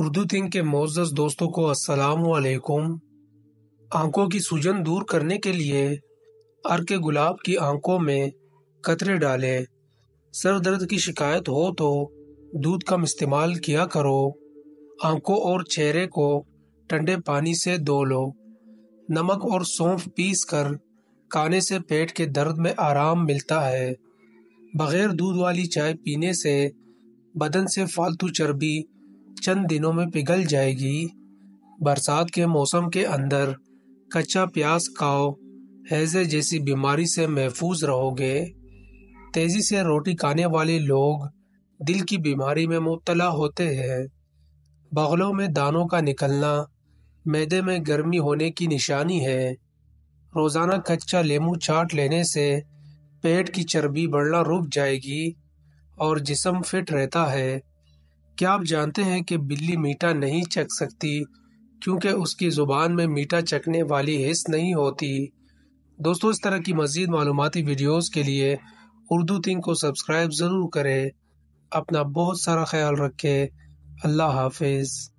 Urdu thing के Moses दोस्तों को अस्सलाम वालेकुम आंखों की सूजन दूर करने के लिए अरके गुलाब की आंखों में कतरे डालें सर दर्द की शिकायत हो तो दूध कम इस्तेमाल किया करो आंखों और चेहरे को ठंडे पानी से धो लो नमक और सौंफ पीस कर खाने से पेट के दर्द में आराम मिलता है बग़ैर दूध वाली चाय पीने से बदन से फालतू चर्बी चंद दिनों में पिघल जाएगी बरसात के मौसम के अंदर कच्चा प्याज खाओ हैजे जैसी बीमारी से महफूज रहोगे तेज़ी से रोटी खाने वाले लोग दिल की बीमारी में मुबतला होते हैं बगलों में दानों का निकलना मैदे में गर्मी होने की निशानी है रोज़ाना कच्चा लेमू चाट लेने से पेट की चर्बी बढ़ना रुक जाएगी और जिसम फिट रहता है क्या आप जानते हैं कि बिल्ली मीठा नहीं चख सकती क्योंकि उसकी ज़ुबान में मीठा चखने वाली हिस्स नहीं होती दोस्तों इस तरह की मज़ीद मालूमती वीडियोज़ के लिए उर्दू थिंग को सब्सक्राइब ज़रूर करें अपना बहुत सारा ख्याल रखें अल्लाह हाफिज़